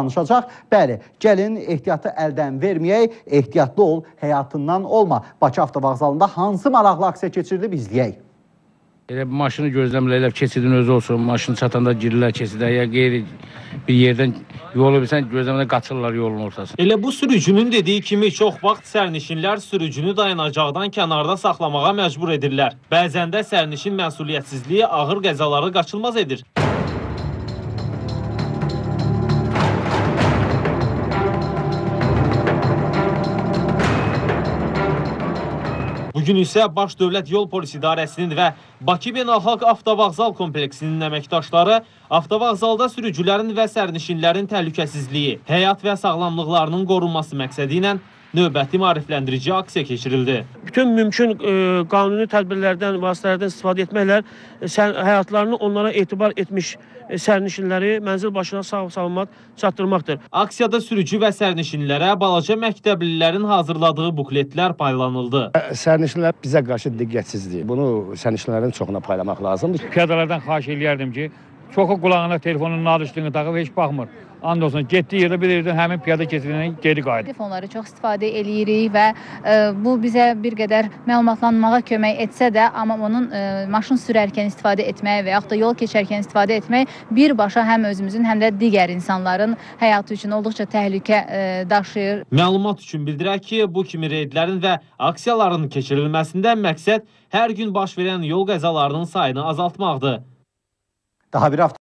danışacaq. Bəli, gəlin ehtiyatı əldən verməyək, ehtiyatlı ol, həyatından olma. Bakı avtovağzalında hansı maraqlı aksiya keçirilib izləyək. Elə maşını gözləmirlər, keçidin özü olsun, maşın çatanda girirlər keçidə, ya qeyri bir yerdən yolu bilsən gözləmədən qaçırlar yolun ortasına. Elə bu sürücünün dediyi kimi çox vaxt sərnişinlər sürücünü dayanacaqdan kənarda saxlamağa məcbur edirlər. Bəzən də sərnişin məsuliyyətsizliyi ağır qəzaları qaçılmaz edir. Bugün isə Baş Dövlət Yol Polis İdarəsinin və Bakı Beynəlxalq Avtovağzal kompleksinin əməkdaşları avtovağzalda sürücülərin və sərnişinlərin təhlükəsizliyi, həyat və sağlamlıqlarının qorunması məqsədi ilə növbəti maarifləndirici aksiya keçirildi. Bütün mümkün e, qanuni tədbirlərdən, vasitələrdən istifadə etməklə e, sən, həyatlarını onlara etibar etmiş e, sərnişinləri mənzil başına sağ-salamat çatdırmaqdır. Aksiyada sürücü və sərnişinlərə balaca məktəblilərin hazırladığı bukletlər paylanıldı. E, sərnişinlər bizə qarşı diqqətsizdir. Bunu sərnişinlərin çoxuna paylamaq lazımdır. Piyadalardan xahiş eləyərdim ki, Çoxu qulağına telefonun nadışlığını taxıb heç baxmır. And olsun, getdiyi yerdə bir yerdən həmin piyada keçidindən geri qayıdır. Telefonları çox istifadə eləyirik və ə, e, bu bizə bir qədər məlumatlanmağa kömək etsə də, amma onun ə, e, maşın sürərkən istifadə etmək və yaxud da yol keçərkən istifadə etmək birbaşa həm özümüzün, həm də digər insanların həyatı üçün olduqca təhlükə ə, e, daşıyır. Məlumat üçün bildirək ki, bu kimi reydlərin və aksiyaların keçirilməsində məqsəd hər gün baş verən yol qəzalarının sayını azaltmaqdır. Daha bir hafta